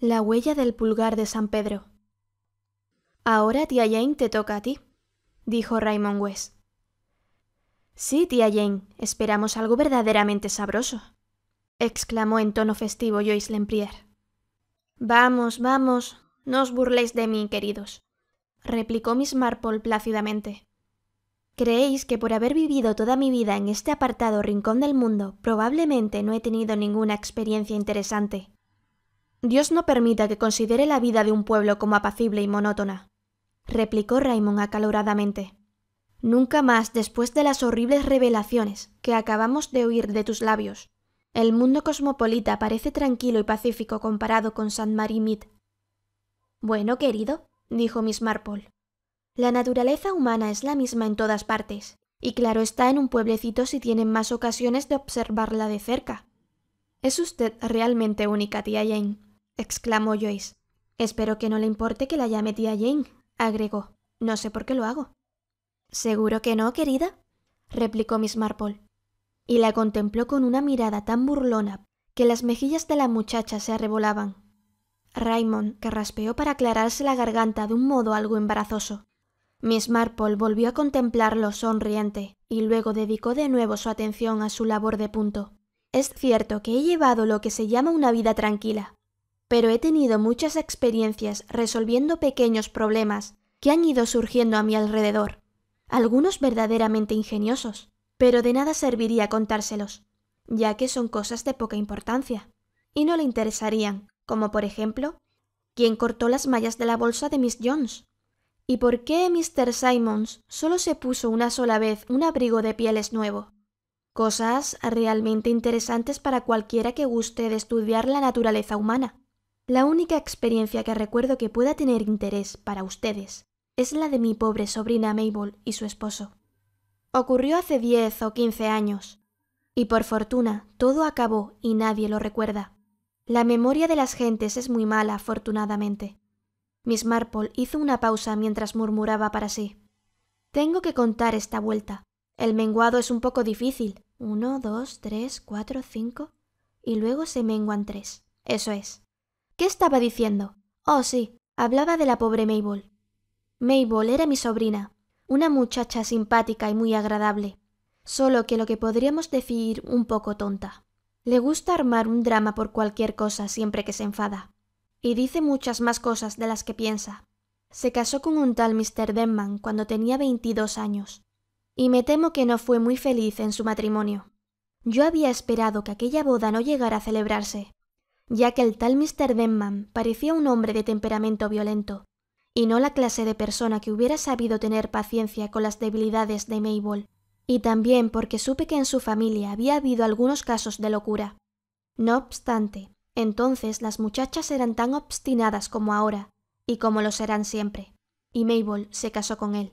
La huella del pulgar de San Pedro. Ahora, tía Jane, te toca a ti, dijo Raymond West. Sí, tía Jane, esperamos algo verdaderamente sabroso, exclamó en tono festivo Joyce Lemprier. Vamos, vamos, no os burléis de mí, queridos, replicó Miss Marple plácidamente. ¿Creéis que por haber vivido toda mi vida en este apartado rincón del mundo probablemente no he tenido ninguna experiencia interesante Dios no permita que considere la vida de un pueblo como apacible y monótona, replicó Raymond acaloradamente. Nunca más después de las horribles revelaciones que acabamos de oír de tus labios, el mundo cosmopolita parece tranquilo y pacífico comparado con San Mary Bueno, querido, dijo Miss Marple. La naturaleza humana es la misma en todas partes, y claro está en un pueblecito si tienen más ocasiones de observarla de cerca. Es usted realmente única, tía Jane exclamó Joyce. Espero que no le importe que la llame tía Jane, agregó. No sé por qué lo hago. Seguro que no, querida, replicó Miss Marple. Y la contempló con una mirada tan burlona que las mejillas de la muchacha se arrebolaban. Raymond carraspeó para aclararse la garganta de un modo algo embarazoso. Miss Marple volvió a contemplarlo sonriente y luego dedicó de nuevo su atención a su labor de punto. Es cierto que he llevado lo que se llama una vida tranquila, pero he tenido muchas experiencias resolviendo pequeños problemas que han ido surgiendo a mi alrededor, algunos verdaderamente ingeniosos, pero de nada serviría contárselos, ya que son cosas de poca importancia, y no le interesarían, como por ejemplo, ¿quién cortó las mallas de la bolsa de Miss Jones? ¿Y por qué Mr. Simons solo se puso una sola vez un abrigo de pieles nuevo? Cosas realmente interesantes para cualquiera que guste de estudiar la naturaleza humana. La única experiencia que recuerdo que pueda tener interés para ustedes es la de mi pobre sobrina Mabel y su esposo. Ocurrió hace diez o quince años, y por fortuna todo acabó y nadie lo recuerda. La memoria de las gentes es muy mala, afortunadamente. Miss Marple hizo una pausa mientras murmuraba para sí. Tengo que contar esta vuelta. El menguado es un poco difícil. Uno, dos, tres, cuatro, cinco. Y luego se menguan tres. Eso es. ¿Qué estaba diciendo? Oh, sí, hablaba de la pobre Mabel. Mabel era mi sobrina, una muchacha simpática y muy agradable, solo que lo que podríamos decir un poco tonta. Le gusta armar un drama por cualquier cosa siempre que se enfada, y dice muchas más cosas de las que piensa. Se casó con un tal Mr. Denman cuando tenía 22 años, y me temo que no fue muy feliz en su matrimonio. Yo había esperado que aquella boda no llegara a celebrarse, ya que el tal Mr. Denman parecía un hombre de temperamento violento, y no la clase de persona que hubiera sabido tener paciencia con las debilidades de Mabel, y también porque supe que en su familia había habido algunos casos de locura. No obstante, entonces las muchachas eran tan obstinadas como ahora, y como lo serán siempre, y Mabel se casó con él.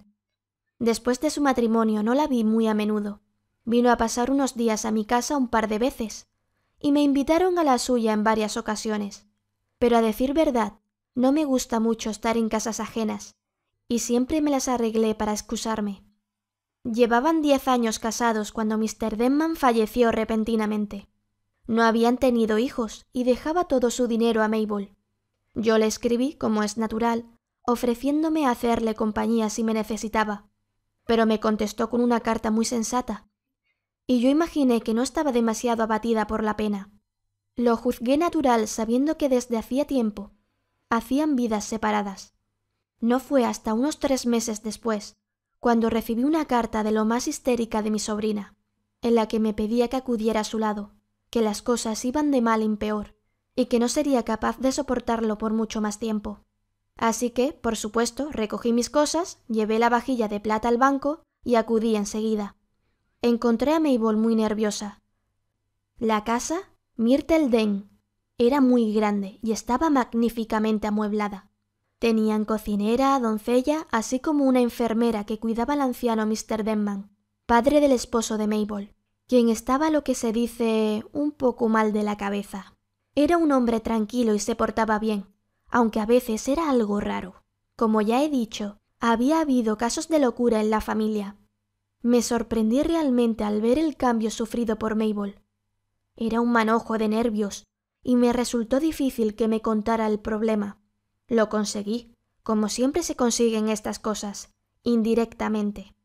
Después de su matrimonio no la vi muy a menudo. Vino a pasar unos días a mi casa un par de veces, y me invitaron a la suya en varias ocasiones. Pero a decir verdad, no me gusta mucho estar en casas ajenas, y siempre me las arreglé para excusarme. Llevaban diez años casados cuando Mr. Denman falleció repentinamente. No habían tenido hijos y dejaba todo su dinero a Mabel. Yo le escribí, como es natural, ofreciéndome a hacerle compañía si me necesitaba, pero me contestó con una carta muy sensata, y yo imaginé que no estaba demasiado abatida por la pena. Lo juzgué natural sabiendo que desde hacía tiempo hacían vidas separadas. No fue hasta unos tres meses después, cuando recibí una carta de lo más histérica de mi sobrina, en la que me pedía que acudiera a su lado, que las cosas iban de mal en peor, y que no sería capaz de soportarlo por mucho más tiempo. Así que, por supuesto, recogí mis cosas, llevé la vajilla de plata al banco y acudí enseguida encontré a Mabel muy nerviosa. La casa, Myrtle Den, era muy grande y estaba magníficamente amueblada. Tenían cocinera, doncella, así como una enfermera que cuidaba al anciano Mr. Denman, padre del esposo de Mabel, quien estaba lo que se dice un poco mal de la cabeza. Era un hombre tranquilo y se portaba bien, aunque a veces era algo raro. Como ya he dicho, había habido casos de locura en la familia, me sorprendí realmente al ver el cambio sufrido por Mabel. Era un manojo de nervios, y me resultó difícil que me contara el problema. Lo conseguí, como siempre se consiguen estas cosas, indirectamente.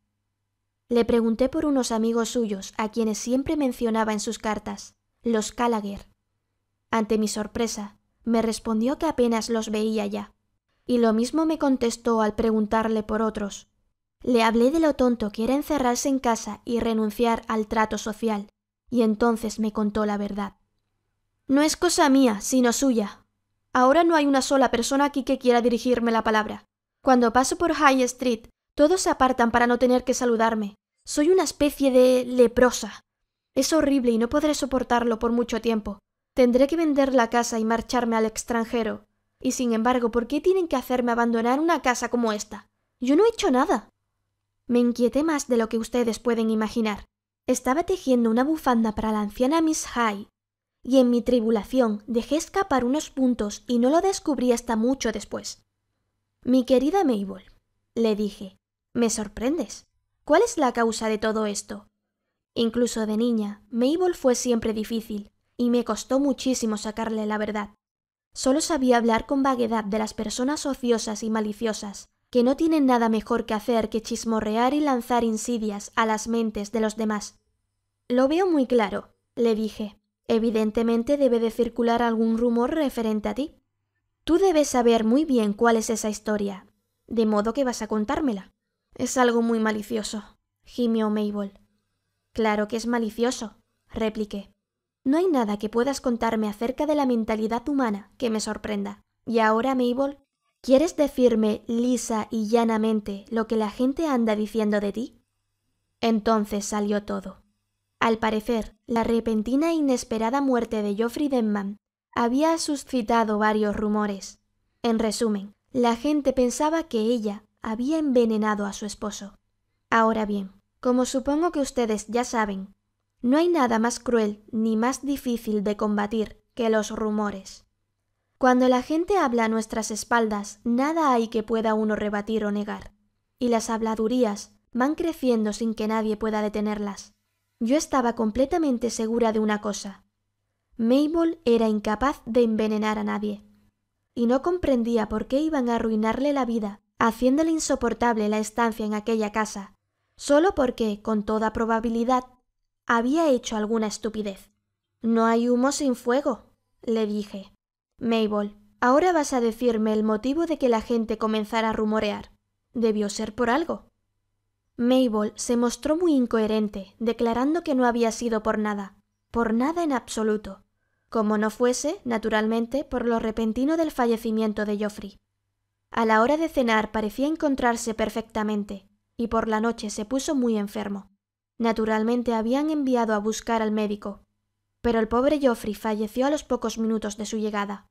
Le pregunté por unos amigos suyos a quienes siempre mencionaba en sus cartas, los Callagher. Ante mi sorpresa, me respondió que apenas los veía ya, y lo mismo me contestó al preguntarle por otros, le hablé de lo tonto que era encerrarse en casa y renunciar al trato social, y entonces me contó la verdad. No es cosa mía, sino suya. Ahora no hay una sola persona aquí que quiera dirigirme la palabra. Cuando paso por High Street, todos se apartan para no tener que saludarme. Soy una especie de leprosa. Es horrible y no podré soportarlo por mucho tiempo. Tendré que vender la casa y marcharme al extranjero. Y sin embargo, ¿por qué tienen que hacerme abandonar una casa como esta? Yo no he hecho nada. Me inquieté más de lo que ustedes pueden imaginar. Estaba tejiendo una bufanda para la anciana Miss High, y en mi tribulación dejé escapar unos puntos y no lo descubrí hasta mucho después. Mi querida Mabel, le dije, me sorprendes. ¿Cuál es la causa de todo esto? Incluso de niña, Mabel fue siempre difícil, y me costó muchísimo sacarle la verdad. Solo sabía hablar con vaguedad de las personas ociosas y maliciosas, que no tienen nada mejor que hacer que chismorrear y lanzar insidias a las mentes de los demás. Lo veo muy claro, le dije. Evidentemente debe de circular algún rumor referente a ti. Tú debes saber muy bien cuál es esa historia, de modo que vas a contármela. Es algo muy malicioso, gimió Mabel. Claro que es malicioso, repliqué. No hay nada que puedas contarme acerca de la mentalidad humana que me sorprenda. Y ahora, Mabel, ¿Quieres decirme lisa y llanamente lo que la gente anda diciendo de ti? Entonces salió todo. Al parecer, la repentina e inesperada muerte de Geoffrey Denman había suscitado varios rumores. En resumen, la gente pensaba que ella había envenenado a su esposo. Ahora bien, como supongo que ustedes ya saben, no hay nada más cruel ni más difícil de combatir que los rumores. Cuando la gente habla a nuestras espaldas, nada hay que pueda uno rebatir o negar. Y las habladurías van creciendo sin que nadie pueda detenerlas. Yo estaba completamente segura de una cosa. Mabel era incapaz de envenenar a nadie. Y no comprendía por qué iban a arruinarle la vida, haciéndole insoportable la estancia en aquella casa, solo porque, con toda probabilidad, había hecho alguna estupidez. No hay humo sin fuego, le dije. Mabel, ahora vas a decirme el motivo de que la gente comenzara a rumorear. Debió ser por algo. Mabel se mostró muy incoherente, declarando que no había sido por nada, por nada en absoluto, como no fuese, naturalmente, por lo repentino del fallecimiento de Joffrey. A la hora de cenar parecía encontrarse perfectamente, y por la noche se puso muy enfermo. Naturalmente habían enviado a buscar al médico, pero el pobre Joffrey falleció a los pocos minutos de su llegada.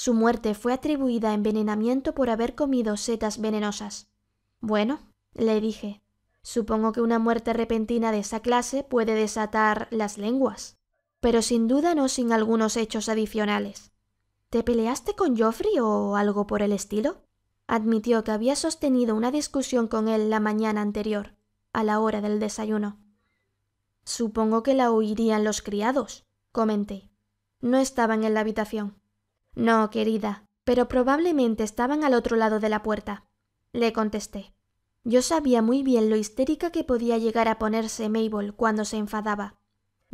Su muerte fue atribuida a envenenamiento por haber comido setas venenosas. Bueno, le dije, supongo que una muerte repentina de esa clase puede desatar las lenguas, pero sin duda no sin algunos hechos adicionales. ¿Te peleaste con Joffrey o algo por el estilo? Admitió que había sostenido una discusión con él la mañana anterior, a la hora del desayuno. Supongo que la oirían los criados, comenté. No estaban en la habitación. No, querida, pero probablemente estaban al otro lado de la puerta. Le contesté. Yo sabía muy bien lo histérica que podía llegar a ponerse Mabel cuando se enfadaba.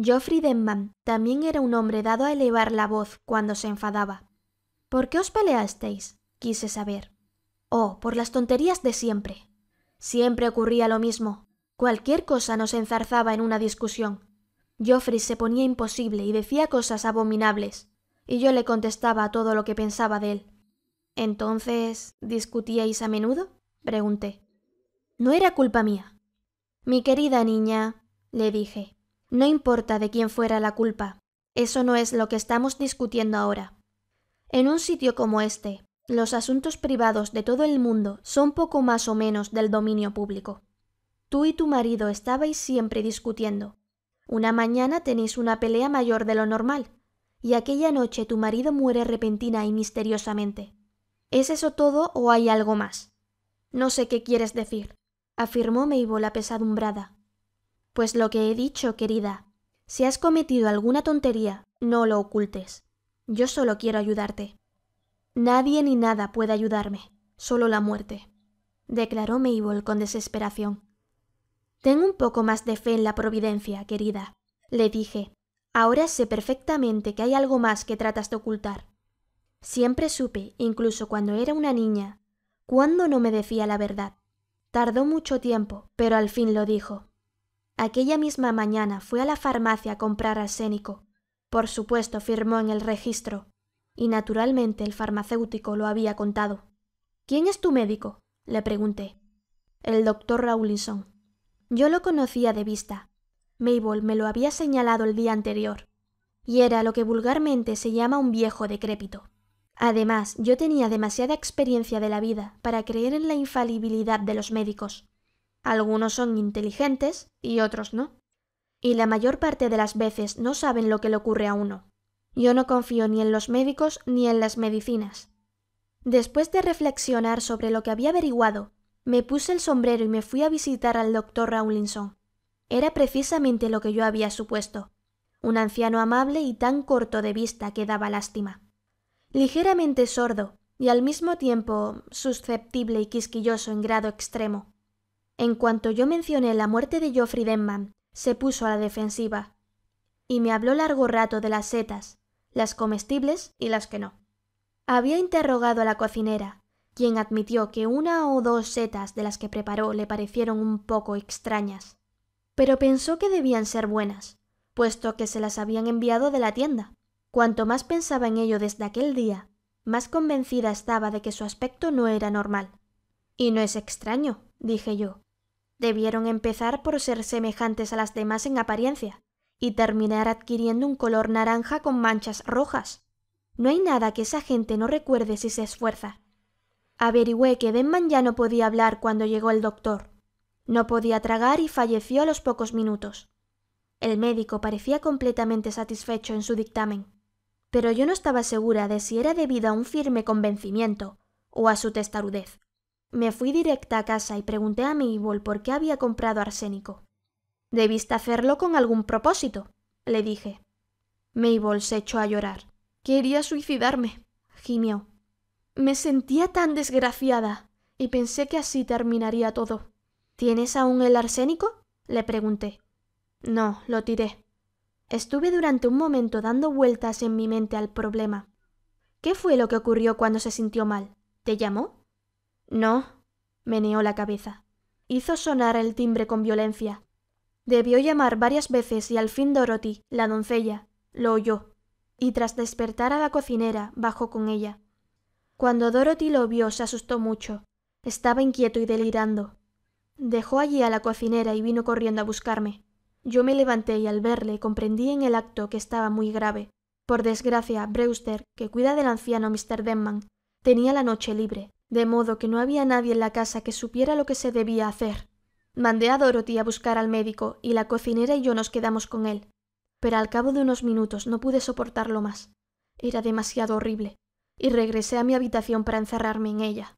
Geoffrey Denman también era un hombre dado a elevar la voz cuando se enfadaba. ¿Por qué os peleasteis? quise saber. Oh, por las tonterías de siempre. Siempre ocurría lo mismo. Cualquier cosa nos enzarzaba en una discusión. Geoffrey se ponía imposible y decía cosas abominables y yo le contestaba todo lo que pensaba de él. Entonces, ¿discutíais a menudo? pregunté. No era culpa mía. Mi querida niña, le dije, no importa de quién fuera la culpa, eso no es lo que estamos discutiendo ahora. En un sitio como este, los asuntos privados de todo el mundo son poco más o menos del dominio público. Tú y tu marido estabais siempre discutiendo. Una mañana tenéis una pelea mayor de lo normal, y aquella noche tu marido muere repentina y misteriosamente. ¿Es eso todo o hay algo más? No sé qué quieres decir, afirmó Mabel apesadumbrada. Pues lo que he dicho, querida. Si has cometido alguna tontería, no lo ocultes. Yo solo quiero ayudarte. Nadie ni nada puede ayudarme, solo la muerte, declaró Mabel con desesperación. Ten un poco más de fe en la providencia, querida, le dije, Ahora sé perfectamente que hay algo más que tratas de ocultar. Siempre supe, incluso cuando era una niña, cuándo no me decía la verdad. Tardó mucho tiempo, pero al fin lo dijo. Aquella misma mañana fue a la farmacia a comprar arsénico. Por supuesto, firmó en el registro. Y naturalmente el farmacéutico lo había contado. ¿Quién es tu médico? le pregunté. El doctor Rawlinson. Yo lo conocía de vista, Mabel me lo había señalado el día anterior, y era lo que vulgarmente se llama un viejo decrépito. Además, yo tenía demasiada experiencia de la vida para creer en la infalibilidad de los médicos. Algunos son inteligentes y otros no. Y la mayor parte de las veces no saben lo que le ocurre a uno. Yo no confío ni en los médicos ni en las medicinas. Después de reflexionar sobre lo que había averiguado, me puse el sombrero y me fui a visitar al doctor Rawlinson. Era precisamente lo que yo había supuesto. Un anciano amable y tan corto de vista que daba lástima. Ligeramente sordo y al mismo tiempo susceptible y quisquilloso en grado extremo. En cuanto yo mencioné la muerte de Geoffrey Denman, se puso a la defensiva y me habló largo rato de las setas, las comestibles y las que no. Había interrogado a la cocinera, quien admitió que una o dos setas de las que preparó le parecieron un poco extrañas pero pensó que debían ser buenas, puesto que se las habían enviado de la tienda. Cuanto más pensaba en ello desde aquel día, más convencida estaba de que su aspecto no era normal. Y no es extraño, dije yo. Debieron empezar por ser semejantes a las demás en apariencia, y terminar adquiriendo un color naranja con manchas rojas. No hay nada que esa gente no recuerde si se esfuerza. Averigüé que Denman ya no podía hablar cuando llegó el doctor, no podía tragar y falleció a los pocos minutos. El médico parecía completamente satisfecho en su dictamen, pero yo no estaba segura de si era debido a un firme convencimiento o a su testarudez. Me fui directa a casa y pregunté a Mabel por qué había comprado arsénico. Debiste hacerlo con algún propósito, le dije. Mabel se echó a llorar. Quería suicidarme, gimió. Me sentía tan desgraciada y pensé que así terminaría todo. ¿Tienes aún el arsénico? le pregunté. No, lo tiré. Estuve durante un momento dando vueltas en mi mente al problema. ¿Qué fue lo que ocurrió cuando se sintió mal? ¿Te llamó? No, meneó la cabeza. Hizo sonar el timbre con violencia. Debió llamar varias veces y al fin Dorothy, la doncella, lo oyó, y tras despertar a la cocinera, bajó con ella. Cuando Dorothy lo vio, se asustó mucho. Estaba inquieto y delirando. Dejó allí a la cocinera y vino corriendo a buscarme. Yo me levanté y al verle comprendí en el acto que estaba muy grave. Por desgracia, Brewster, que cuida del anciano Mr. Denman, tenía la noche libre, de modo que no había nadie en la casa que supiera lo que se debía hacer. Mandé a Dorothy a buscar al médico y la cocinera y yo nos quedamos con él. Pero al cabo de unos minutos no pude soportarlo más. Era demasiado horrible, y regresé a mi habitación para encerrarme en ella.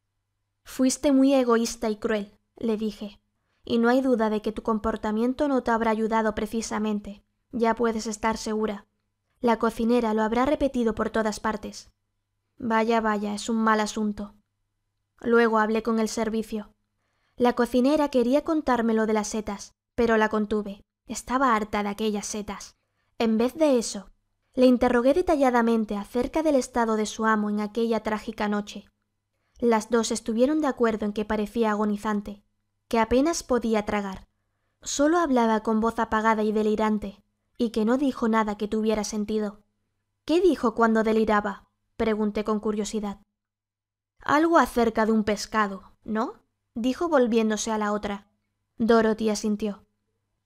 Fuiste muy egoísta y cruel, le dije, y no hay duda de que tu comportamiento no te habrá ayudado precisamente, ya puedes estar segura. La cocinera lo habrá repetido por todas partes. Vaya, vaya, es un mal asunto. Luego hablé con el servicio. La cocinera quería contármelo de las setas, pero la contuve. Estaba harta de aquellas setas. En vez de eso, le interrogué detalladamente acerca del estado de su amo en aquella trágica noche. Las dos estuvieron de acuerdo en que parecía agonizante que apenas podía tragar. Solo hablaba con voz apagada y delirante, y que no dijo nada que tuviera sentido. ¿Qué dijo cuando deliraba? pregunté con curiosidad. Algo acerca de un pescado, ¿no? dijo volviéndose a la otra. Dorothy asintió.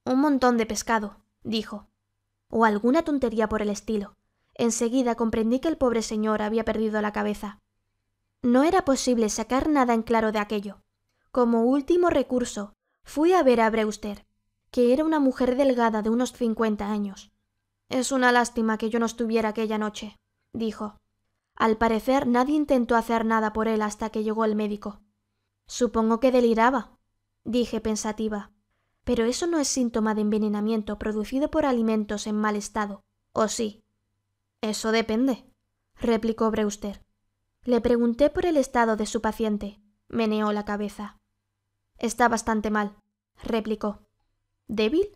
Un montón de pescado, dijo. O alguna tontería por el estilo. Enseguida comprendí que el pobre señor había perdido la cabeza. No era posible sacar nada en claro de aquello. Como último recurso, fui a ver a Breuster, que era una mujer delgada de unos cincuenta años. Es una lástima que yo no estuviera aquella noche, dijo. Al parecer nadie intentó hacer nada por él hasta que llegó el médico. Supongo que deliraba, dije pensativa. Pero eso no es síntoma de envenenamiento producido por alimentos en mal estado, ¿o sí? Eso depende, replicó Breuster. Le pregunté por el estado de su paciente. Meneó la cabeza. Está bastante mal, replicó. ¿Débil?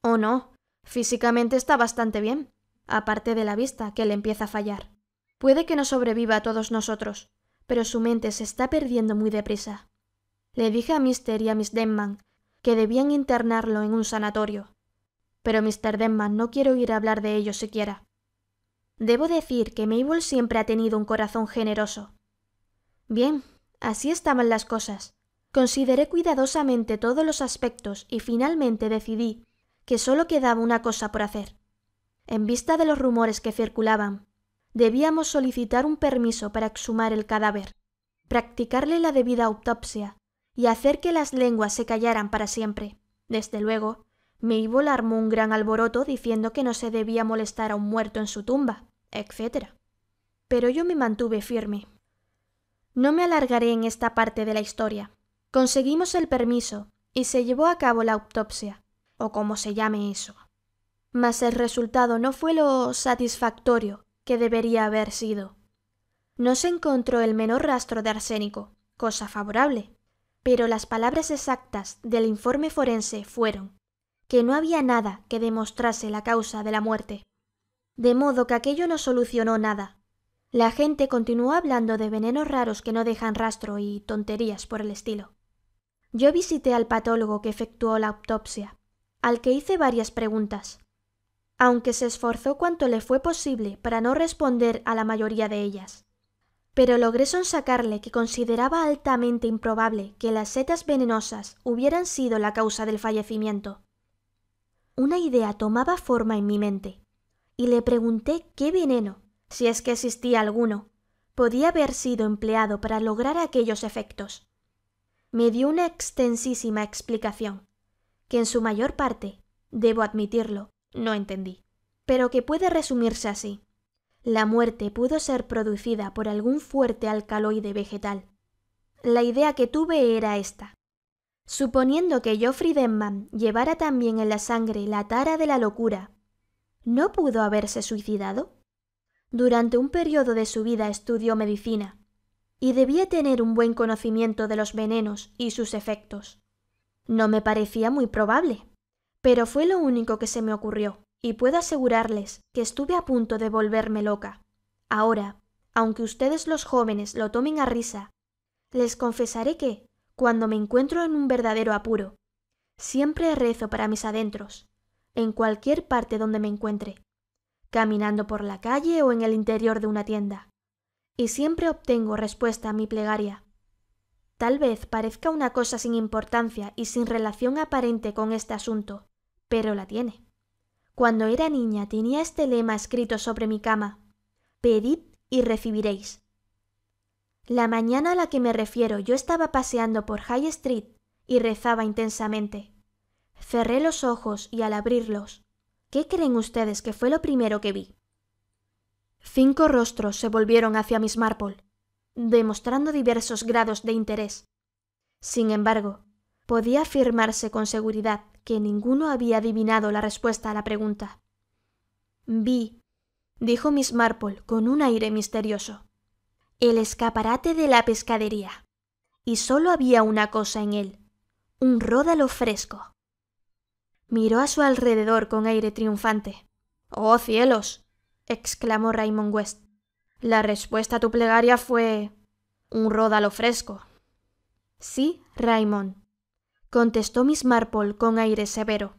Oh, no. Físicamente está bastante bien, aparte de la vista, que le empieza a fallar. Puede que no sobreviva a todos nosotros, pero su mente se está perdiendo muy deprisa. Le dije a Mister y a Miss Denman que debían internarlo en un sanatorio. Pero Mr. Denman no quiere oír hablar de ello siquiera. Debo decir que Mabel siempre ha tenido un corazón generoso. Bien, así estaban las cosas. Consideré cuidadosamente todos los aspectos y finalmente decidí que solo quedaba una cosa por hacer. En vista de los rumores que circulaban, debíamos solicitar un permiso para exhumar el cadáver, practicarle la debida autopsia y hacer que las lenguas se callaran para siempre. Desde luego, me Mabel armó un gran alboroto diciendo que no se debía molestar a un muerto en su tumba, etc. Pero yo me mantuve firme. No me alargaré en esta parte de la historia. Conseguimos el permiso y se llevó a cabo la autopsia, o como se llame eso. Mas el resultado no fue lo satisfactorio que debería haber sido. No se encontró el menor rastro de arsénico, cosa favorable, pero las palabras exactas del informe forense fueron que no había nada que demostrase la causa de la muerte. De modo que aquello no solucionó nada. La gente continuó hablando de venenos raros que no dejan rastro y tonterías por el estilo. Yo visité al patólogo que efectuó la autopsia, al que hice varias preguntas. Aunque se esforzó cuanto le fue posible para no responder a la mayoría de ellas. Pero logré sonsacarle que consideraba altamente improbable que las setas venenosas hubieran sido la causa del fallecimiento. Una idea tomaba forma en mi mente, y le pregunté qué veneno, si es que existía alguno, podía haber sido empleado para lograr aquellos efectos me dio una extensísima explicación, que en su mayor parte, debo admitirlo, no entendí, pero que puede resumirse así. La muerte pudo ser producida por algún fuerte alcaloide vegetal. La idea que tuve era esta. Suponiendo que Geoffrey Denman llevara también en la sangre la tara de la locura, ¿no pudo haberse suicidado? Durante un periodo de su vida estudió medicina, y debía tener un buen conocimiento de los venenos y sus efectos. No me parecía muy probable, pero fue lo único que se me ocurrió, y puedo asegurarles que estuve a punto de volverme loca. Ahora, aunque ustedes los jóvenes lo tomen a risa, les confesaré que, cuando me encuentro en un verdadero apuro, siempre rezo para mis adentros, en cualquier parte donde me encuentre, caminando por la calle o en el interior de una tienda y siempre obtengo respuesta a mi plegaria. Tal vez parezca una cosa sin importancia y sin relación aparente con este asunto, pero la tiene. Cuando era niña tenía este lema escrito sobre mi cama. Pedid y recibiréis. La mañana a la que me refiero yo estaba paseando por High Street y rezaba intensamente. Cerré los ojos y al abrirlos, ¿qué creen ustedes que fue lo primero que vi? Cinco rostros se volvieron hacia Miss Marple, demostrando diversos grados de interés. Sin embargo, podía afirmarse con seguridad que ninguno había adivinado la respuesta a la pregunta. Vi, dijo Miss Marple con un aire misterioso, el escaparate de la pescadería. Y solo había una cosa en él, un ródalo fresco. Miró a su alrededor con aire triunfante. ¡Oh cielos! exclamó Raymond West. La respuesta a tu plegaria fue un ródalo fresco. Sí, Raymond, contestó Miss Marple con aire severo.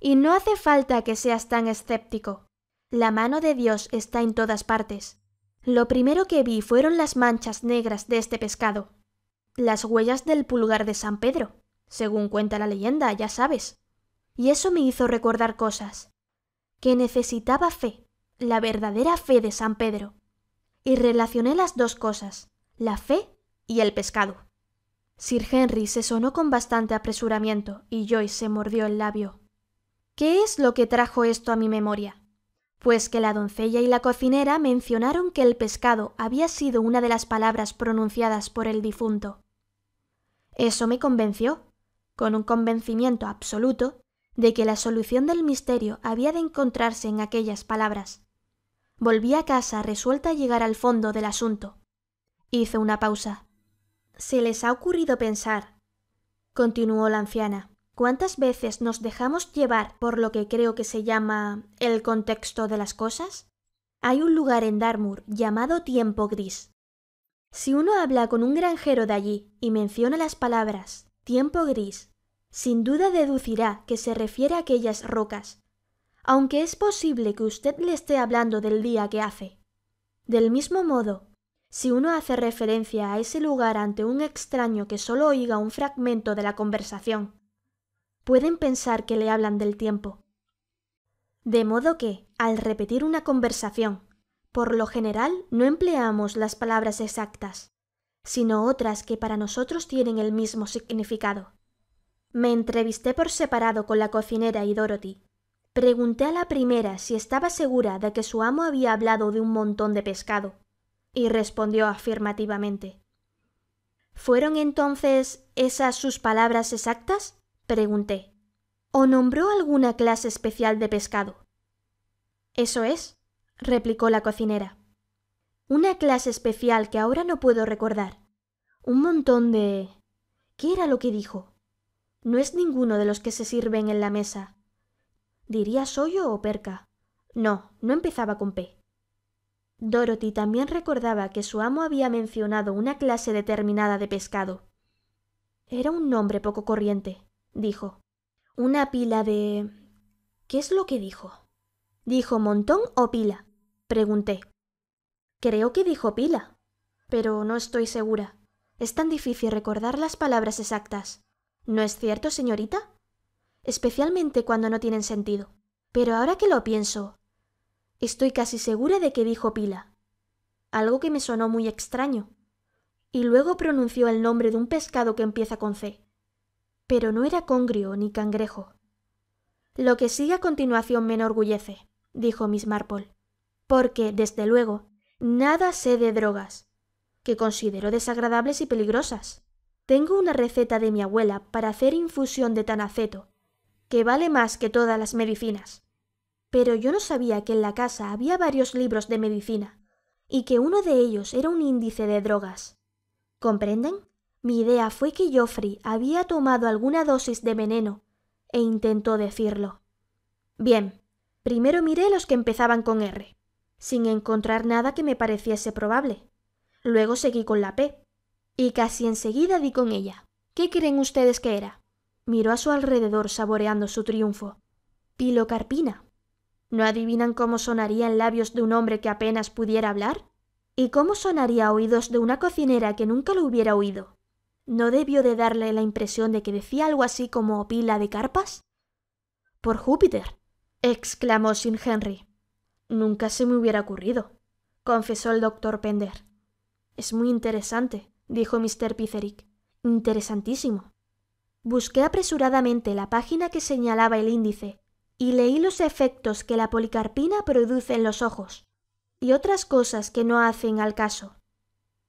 Y no hace falta que seas tan escéptico. La mano de Dios está en todas partes. Lo primero que vi fueron las manchas negras de este pescado. Las huellas del pulgar de San Pedro, según cuenta la leyenda, ya sabes. Y eso me hizo recordar cosas. Que necesitaba fe, la verdadera fe de San Pedro. Y relacioné las dos cosas, la fe y el pescado. Sir Henry se sonó con bastante apresuramiento y Joyce se mordió el labio. ¿Qué es lo que trajo esto a mi memoria? Pues que la doncella y la cocinera mencionaron que el pescado había sido una de las palabras pronunciadas por el difunto. Eso me convenció, con un convencimiento absoluto, de que la solución del misterio había de encontrarse en aquellas palabras. Volví a casa resuelta a llegar al fondo del asunto. Hizo una pausa. ¿Se les ha ocurrido pensar? continuó la anciana. ¿Cuántas veces nos dejamos llevar por lo que creo que se llama el contexto de las cosas? Hay un lugar en Darmur llamado Tiempo Gris. Si uno habla con un granjero de allí y menciona las palabras Tiempo Gris, sin duda deducirá que se refiere a aquellas rocas, aunque es posible que usted le esté hablando del día que hace. Del mismo modo, si uno hace referencia a ese lugar ante un extraño que solo oiga un fragmento de la conversación, pueden pensar que le hablan del tiempo. De modo que, al repetir una conversación, por lo general no empleamos las palabras exactas, sino otras que para nosotros tienen el mismo significado. Me entrevisté por separado con la cocinera y Dorothy, Pregunté a la primera si estaba segura de que su amo había hablado de un montón de pescado, y respondió afirmativamente. ¿Fueron entonces esas sus palabras exactas? pregunté. ¿O nombró alguna clase especial de pescado? Eso es, replicó la cocinera. Una clase especial que ahora no puedo recordar. Un montón de... ¿Qué era lo que dijo? No es ninguno de los que se sirven en la mesa, ¿Diría Soyo o perca? No, no empezaba con P. Dorothy también recordaba que su amo había mencionado una clase determinada de pescado. Era un nombre poco corriente, dijo. Una pila de... ¿Qué es lo que dijo? ¿Dijo montón o pila? Pregunté. Creo que dijo pila, pero no estoy segura. Es tan difícil recordar las palabras exactas. ¿No es cierto, señorita? especialmente cuando no tienen sentido. Pero ahora que lo pienso, estoy casi segura de que dijo pila, algo que me sonó muy extraño. Y luego pronunció el nombre de un pescado que empieza con C. Pero no era congrio ni cangrejo. Lo que sigue a continuación me enorgullece, dijo Miss Marple, porque, desde luego, nada sé de drogas, que considero desagradables y peligrosas. Tengo una receta de mi abuela para hacer infusión de tanaceto que vale más que todas las medicinas. Pero yo no sabía que en la casa había varios libros de medicina, y que uno de ellos era un índice de drogas. ¿Comprenden? Mi idea fue que Joffrey había tomado alguna dosis de veneno, e intentó decirlo. Bien, primero miré los que empezaban con R, sin encontrar nada que me pareciese probable. Luego seguí con la P, y casi enseguida di con ella. ¿Qué creen ustedes que era? Miró a su alrededor saboreando su triunfo. Pilocarpina. ¿No adivinan cómo sonaría en labios de un hombre que apenas pudiera hablar? ¿Y cómo sonaría a oídos de una cocinera que nunca lo hubiera oído? ¿No debió de darle la impresión de que decía algo así como pila de carpas? Por Júpiter, exclamó Sir Henry. Nunca se me hubiera ocurrido, confesó el doctor Pender. Es muy interesante, dijo Mr. Pitherick. Interesantísimo. Busqué apresuradamente la página que señalaba el índice y leí los efectos que la policarpina produce en los ojos y otras cosas que no hacen al caso.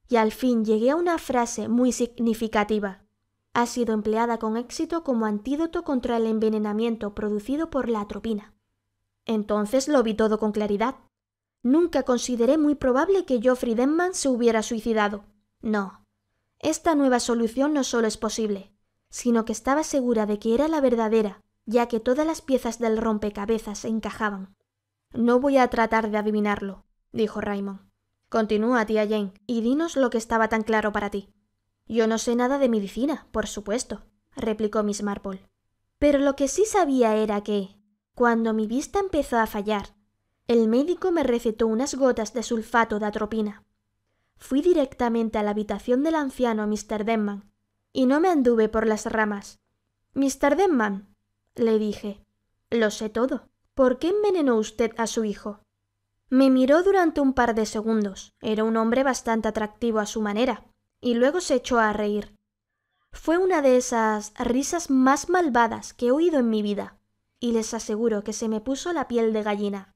Y al fin llegué a una frase muy significativa. Ha sido empleada con éxito como antídoto contra el envenenamiento producido por la atropina. Entonces lo vi todo con claridad. Nunca consideré muy probable que Geoffrey Denman se hubiera suicidado. No. Esta nueva solución no solo es posible, sino que estaba segura de que era la verdadera, ya que todas las piezas del rompecabezas encajaban. No voy a tratar de adivinarlo, dijo Raymond. Continúa, tía Jane, y dinos lo que estaba tan claro para ti. Yo no sé nada de medicina, por supuesto, replicó Miss Marple. Pero lo que sí sabía era que, cuando mi vista empezó a fallar, el médico me recetó unas gotas de sulfato de atropina. Fui directamente a la habitación del anciano Mr. Denman y no me anduve por las ramas. Mr. Denman, le dije, lo sé todo. ¿Por qué envenenó usted a su hijo? Me miró durante un par de segundos. Era un hombre bastante atractivo a su manera, y luego se echó a reír. Fue una de esas risas más malvadas que he oído en mi vida, y les aseguro que se me puso la piel de gallina.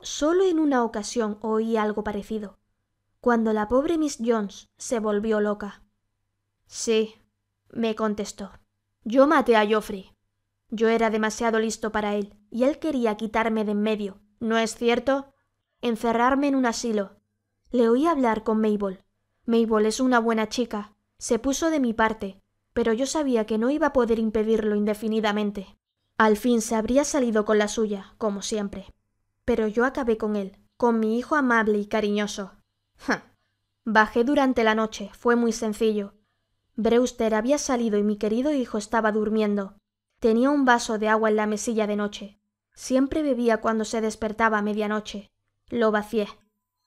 Solo en una ocasión oí algo parecido, cuando la pobre Miss Jones se volvió loca. Sí, me contestó. Yo maté a Joffrey. Yo era demasiado listo para él, y él quería quitarme de en medio, ¿no es cierto? Encerrarme en un asilo. Le oí hablar con Mabel. Mabel es una buena chica. Se puso de mi parte, pero yo sabía que no iba a poder impedirlo indefinidamente. Al fin se habría salido con la suya, como siempre. Pero yo acabé con él, con mi hijo amable y cariñoso. Bajé durante la noche, fue muy sencillo, Brewster había salido y mi querido hijo estaba durmiendo. Tenía un vaso de agua en la mesilla de noche. Siempre bebía cuando se despertaba a medianoche. Lo vacié.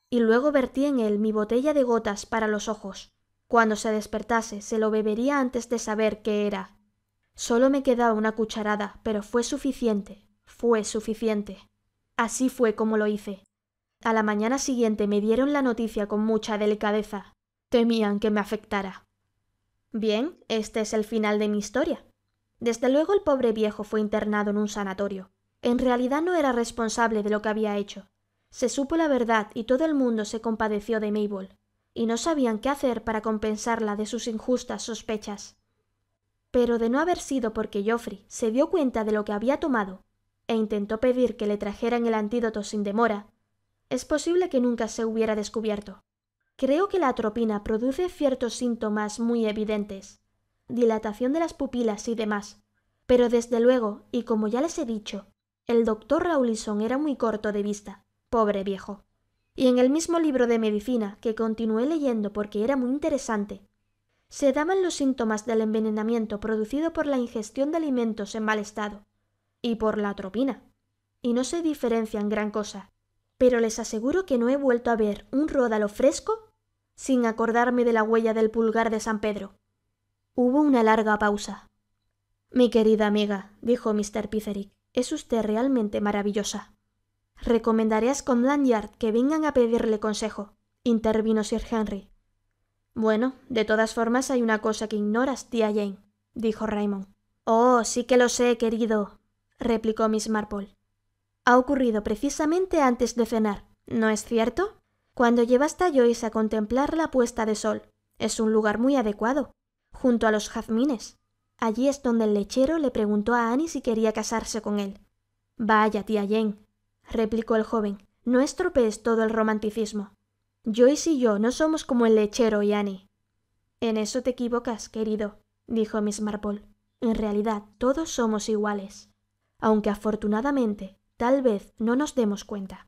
Y luego vertí en él mi botella de gotas para los ojos. Cuando se despertase, se lo bebería antes de saber qué era. Solo me quedaba una cucharada, pero fue suficiente. Fue suficiente. Así fue como lo hice. A la mañana siguiente me dieron la noticia con mucha delicadeza. Temían que me afectara. Bien, este es el final de mi historia. Desde luego el pobre viejo fue internado en un sanatorio. En realidad no era responsable de lo que había hecho. Se supo la verdad y todo el mundo se compadeció de Mabel, y no sabían qué hacer para compensarla de sus injustas sospechas. Pero de no haber sido porque Joffrey se dio cuenta de lo que había tomado e intentó pedir que le trajeran el antídoto sin demora, es posible que nunca se hubiera descubierto. Creo que la atropina produce ciertos síntomas muy evidentes, dilatación de las pupilas y demás. Pero desde luego, y como ya les he dicho, el doctor Raulison era muy corto de vista, pobre viejo. Y en el mismo libro de medicina, que continué leyendo porque era muy interesante, se daban los síntomas del envenenamiento producido por la ingestión de alimentos en mal estado y por la atropina. Y no se diferencian gran cosa. Pero les aseguro que no he vuelto a ver un ródalo fresco sin acordarme de la huella del pulgar de San Pedro. Hubo una larga pausa. Mi querida amiga, dijo Mr. Pitherick, es usted realmente maravillosa. Recomendaré a Scotland que vengan a pedirle consejo, intervino Sir Henry. Bueno, de todas formas hay una cosa que ignoras, tía Jane, dijo Raymond. Oh, sí que lo sé, querido, replicó Miss Marple. Ha ocurrido precisamente antes de cenar, ¿no es cierto? Cuando llevaste a Joyce a contemplar la puesta de sol, es un lugar muy adecuado, junto a los jazmines. Allí es donde el lechero le preguntó a Annie si quería casarse con él. Vaya, tía Jane, replicó el joven, no estropees todo el romanticismo. Joyce y yo no somos como el lechero y Annie. En eso te equivocas, querido, dijo Miss Marple. En realidad todos somos iguales, aunque afortunadamente tal vez no nos demos cuenta.